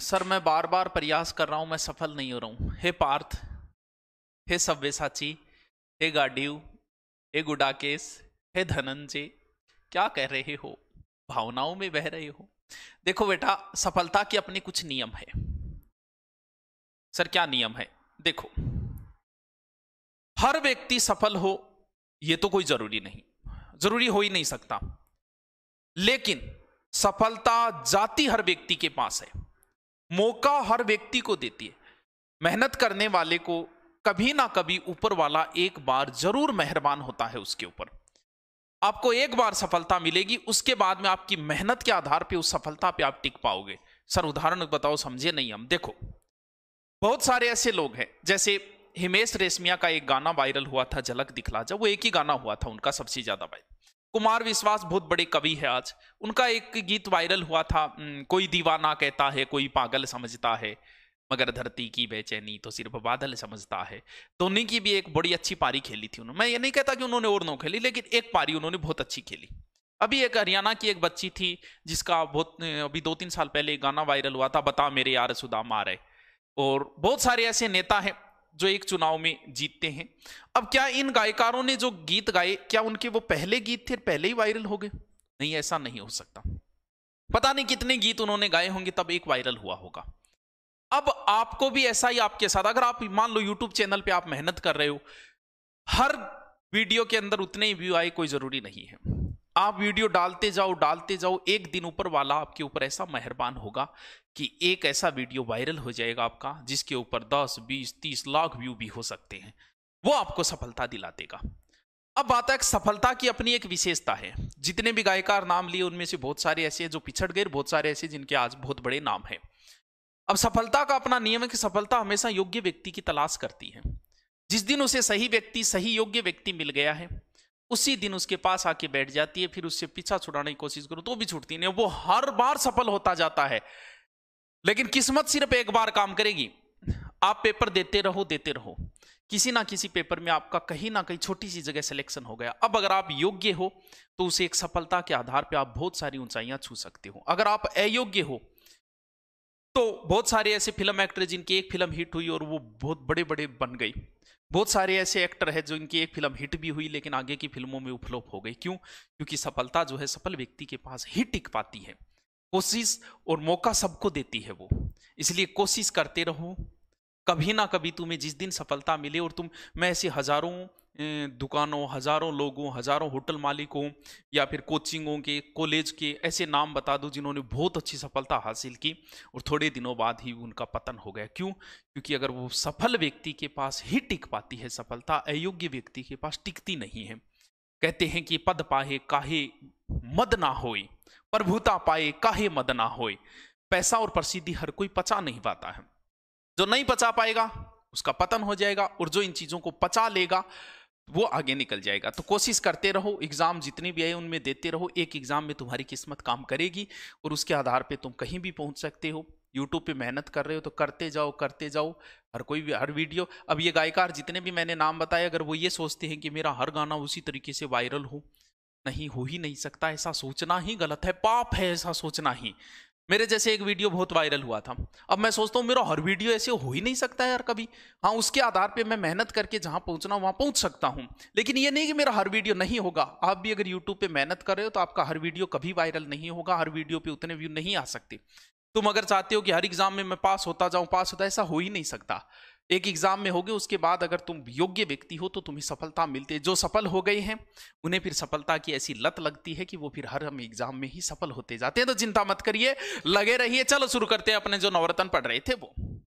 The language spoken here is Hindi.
सर मैं बार बार प्रयास कर रहा हूँ मैं सफल नहीं हो रहा हूँ हे पार्थ हे साची हे गाडीव हे गुडाकेश हे धनंजय क्या कह रहे हो भावनाओं में बह रहे हो देखो बेटा सफलता के अपने कुछ नियम है सर क्या नियम है देखो हर व्यक्ति सफल हो यह तो कोई जरूरी नहीं जरूरी हो ही नहीं सकता लेकिन सफलता जाति हर व्यक्ति के पास है मौका हर व्यक्ति को देती है मेहनत करने वाले को कभी ना कभी ऊपर वाला एक बार जरूर मेहरबान होता है उसके ऊपर आपको एक बार सफलता मिलेगी उसके बाद में आपकी मेहनत के आधार पे उस सफलता पे आप टिक पाओगे सर उदाहरण बताओ समझे नहीं हम देखो बहुत सारे ऐसे लोग हैं जैसे हिमेश रेशमिया का एक गाना वायरल हुआ था झलक दिखला जब वो एक ही गाना हुआ था उनका सबसे ज्यादा वायरल कुमार विश्वास बहुत बड़े कवि है आज उनका एक गीत वायरल हुआ था कोई दीवाना कहता है कोई पागल समझता है मगर धरती की बेचैनी तो सिर्फ बादल समझता है धोनी की भी एक बड़ी अच्छी पारी खेली थी उन्होंने मैं ये नहीं कहता कि उन्होंने और नो खेली लेकिन एक पारी उन्होंने बहुत अच्छी खेली अभी एक हरियाणा की एक बच्ची थी जिसका बहुत अभी दो तीन साल पहले गाना वायरल हुआ था बता मेरे यार सुदामा रहे और बहुत सारे ऐसे नेता हैं जो एक चुनाव में जीतते हैं अब क्या इन गायकारों ने जो गीत गाए क्या उनके वो पहले गीत थे पहले ही वायरल हो गए नहीं ऐसा नहीं हो सकता पता नहीं कितने गीत उन्होंने गाए होंगे तब एक वायरल हुआ होगा अब आपको भी ऐसा ही आपके साथ अगर आप मान लो यूट्यूब चैनल पे आप मेहनत कर रहे हो हर वीडियो के अंदर उतने ही व्यू आए कोई जरूरी नहीं है आप वीडियो डालते जाओ डालते जाओ एक दिन ऊपर वाला आपके ऊपर ऐसा मेहरबान होगा कि एक ऐसा वीडियो वायरल हो जाएगा आपका जिसके ऊपर 10, 20, 30 लाख व्यू भी हो सकते हैं वो आपको सफलता दिला देगा अब बात है सफलता की अपनी एक विशेषता है जितने भी गायकार नाम लिए उनमें से बहुत सारे ऐसे हैं जो पिछड़ गए बहुत सारे ऐसे जिनके आज बहुत बड़े नाम हैं अब सफलता का अपना नियम है कि सफलता हमेशा योग्य व्यक्ति की तलाश करती है जिस दिन उसे सही व्यक्ति सही योग्य व्यक्ति मिल गया है उसी दिन उसके पास आके बैठ जाती है फिर उससे पीछा छुड़ाने की कोशिश करो तो भी छूटती नहीं वो हर बार सफल होता जाता है लेकिन किस्मत सिर्फ एक बार काम करेगी आप पेपर देते रहो देते रहो किसी ना किसी पेपर में आपका कहीं ना कहीं छोटी सी जगह सिलेक्शन हो गया अब अगर आप योग्य हो तो उसे एक सफलता के आधार पर आप बहुत सारी ऊंचाइयां छू सकते हो अगर आप अयोग्य हो तो बहुत सारे ऐसे फिल्म एक्टर जिनकी एक फिल्म हिट हुई और वो बहुत बड़े बड़े बन गई बहुत सारे ऐसे एक्टर है जो इनकी एक फिल्म हिट भी हुई लेकिन आगे की फिल्मों में उपलोप हो गई क्यों क्योंकि सफलता जो है सफल व्यक्ति के पास ही टिक पाती है कोशिश और मौका सबको देती है वो इसलिए कोशिश करते रहो कभी ना कभी तुम्हें जिस दिन सफलता मिले और तुम मैं ऐसे हजारों दुकानों हज़ारों लोगों हज़ारों होटल मालिकों या फिर कोचिंगों के कॉलेज के ऐसे नाम बता दो जिन्होंने बहुत अच्छी सफलता हासिल की और थोड़े दिनों बाद ही उनका पतन हो गया क्यों क्योंकि अगर वो सफल व्यक्ति के पास ही टिक पाती है सफलता अयोग्य व्यक्ति के पास टिकती नहीं है कहते हैं कि पद पाए काहे मद ना होए प्रभुता पाए काहे मद ना होए पैसा और प्रसिद्धि हर कोई पचा नहीं पाता है जो नहीं पचा पाएगा उसका पतन हो जाएगा और जो इन चीजों को पचा लेगा वो आगे निकल जाएगा तो कोशिश करते रहो एग्ज़ाम जितने भी आए उनमें देते रहो एक एग्ज़ाम में तुम्हारी किस्मत काम करेगी और उसके आधार पे तुम कहीं भी पहुंच सकते हो यूट्यूब पे मेहनत कर रहे हो तो करते जाओ करते जाओ हर कोई भी हर वीडियो अब ये गायकार जितने भी मैंने नाम बताए अगर वो ये सोचते हैं कि मेरा हर गाना उसी तरीके से वायरल हो नहीं हो ही नहीं सकता ऐसा सोचना ही गलत है पाप है ऐसा सोचना ही मेरे जैसे एक वीडियो बहुत वायरल हुआ था अब मैं सोचता हूँ मेरा हर वीडियो ऐसे हो ही नहीं सकता है यार कभी हाँ उसके आधार पे मैं मेहनत करके जहाँ पहुँचना वहाँ पहुँच सकता हूँ लेकिन ये नहीं कि मेरा हर वीडियो नहीं होगा आप भी अगर यूट्यूब पे मेहनत कर रहे हो तो आपका हर वीडियो कभी वायरल नहीं होगा हर वीडियो पे उतने व्यू नहीं आ सकते तुम अगर चाहते हो कि हर एग्जाम में मैं पास होता जाऊँ पास होता ऐसा हो ही नहीं सकता एक एग्जाम में होगे उसके बाद अगर तुम योग्य व्यक्ति हो तो तुम्हें सफलता मिलती है जो सफल हो गए हैं उन्हें फिर सफलता की ऐसी लत लगती है कि वो फिर हर हम एग्जाम में ही सफल होते जाते हैं तो चिंता मत करिए लगे रहिए चलो शुरू करते हैं अपने जो नवरत्न पढ़ रहे थे वो